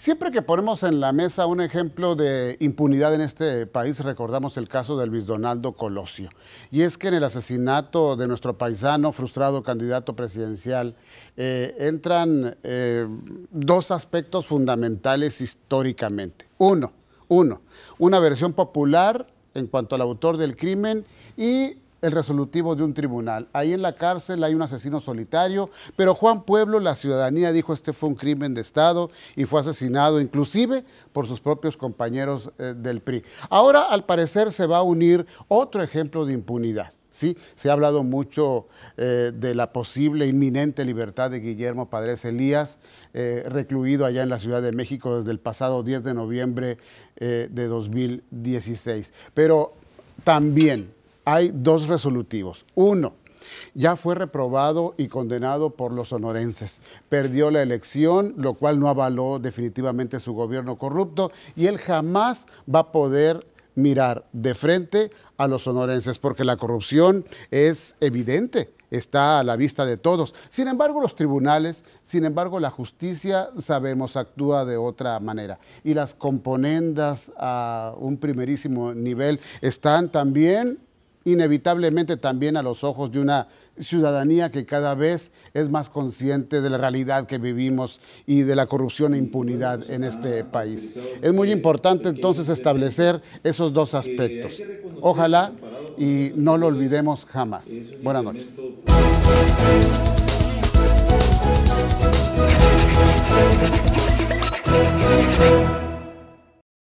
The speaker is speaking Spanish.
Siempre que ponemos en la mesa un ejemplo de impunidad en este país, recordamos el caso de Luis Donaldo Colosio. Y es que en el asesinato de nuestro paisano, frustrado candidato presidencial, eh, entran eh, dos aspectos fundamentales históricamente. Uno, uno, una versión popular en cuanto al autor del crimen y el resolutivo de un tribunal. Ahí en la cárcel hay un asesino solitario, pero Juan Pueblo, la ciudadanía dijo este fue un crimen de Estado y fue asesinado inclusive por sus propios compañeros eh, del PRI. Ahora, al parecer, se va a unir otro ejemplo de impunidad. ¿sí? Se ha hablado mucho eh, de la posible inminente libertad de Guillermo Padres Elías, eh, recluido allá en la Ciudad de México desde el pasado 10 de noviembre de 2016. Pero también hay dos resolutivos. Uno, ya fue reprobado y condenado por los sonorenses. Perdió la elección, lo cual no avaló definitivamente su gobierno corrupto y él jamás va a poder mirar de frente a los sonorenses porque la corrupción es evidente está a la vista de todos. Sin embargo, los tribunales, sin embargo, la justicia, sabemos, actúa de otra manera. Y las componendas a un primerísimo nivel están también inevitablemente también a los ojos de una ciudadanía que cada vez es más consciente de la realidad que vivimos y de la corrupción e impunidad en este país. Es muy importante entonces establecer esos dos aspectos. Ojalá y no lo olvidemos jamás. Buenas noches.